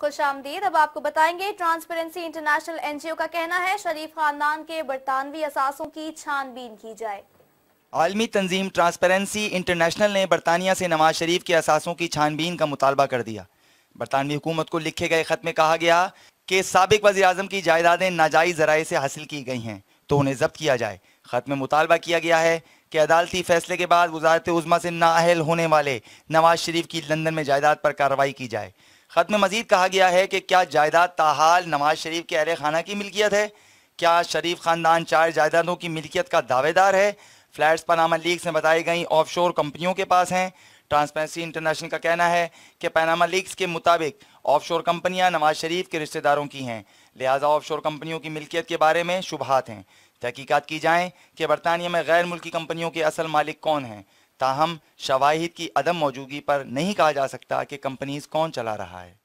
खुश आमदीद अब आपको बताएंगे ट्रांसपेरेंसी इंटरनेशनल एनजीओ का कहना है शरीफ खानदान के बरतानवी असासों की छानबीन की जाए आलमी तंजीम ट्रांसपेरेंसी इंटरनेशनल ने बरतानिया से नवाज शरीफ के असासों की छानबीन का मुतालबा कर दिया बरतानवी हुकूमत को लिखे गए खत में कहा गया कि सबक वजी अजम की जायदादें नाजायज जराए से हासिल की गई हैं तो उन्हें जब्त किया जाए खत में मुतालबा किया गया है कि अदालती फैसले के बाद वजारत उजमा से नाअहल होने वाले नवाज शरीफ की लंदन में जायदाद पर कार्रवाई की जाए ख़त में मजीद कहा गया है कि क्या जायदाद ताहाल नवाज शरीफ के अहल खाना की मिलकियत है क्या शरीफ ख़ानदान चार जायदादों की मिल्कियत का दावेदार है फ्लैट्स पनामा लीग्स में बताई गई ऑफ शोर कंपनियों के पास हैं ट्रांसपेरेंसी इंटरनेशनल का कहना है कि पनामा लीग्स के मुताबिक ऑफ शोर कंपनियाँ नवाज शरीफ के रिश्तेदारों की हैं लिहाजा ऑफ शोर कंपनियों की मिल्कियत के बारे में शुबहत हैं तहकीकत की जाएँ कि बरतानिया में गैर मुल्की कंपनियों के असल मालिक कौन हैं ताहम शवाहिद की अदम मौजूदगी पर नहीं कहा जा सकता कि कंपनीज कौन चला रहा है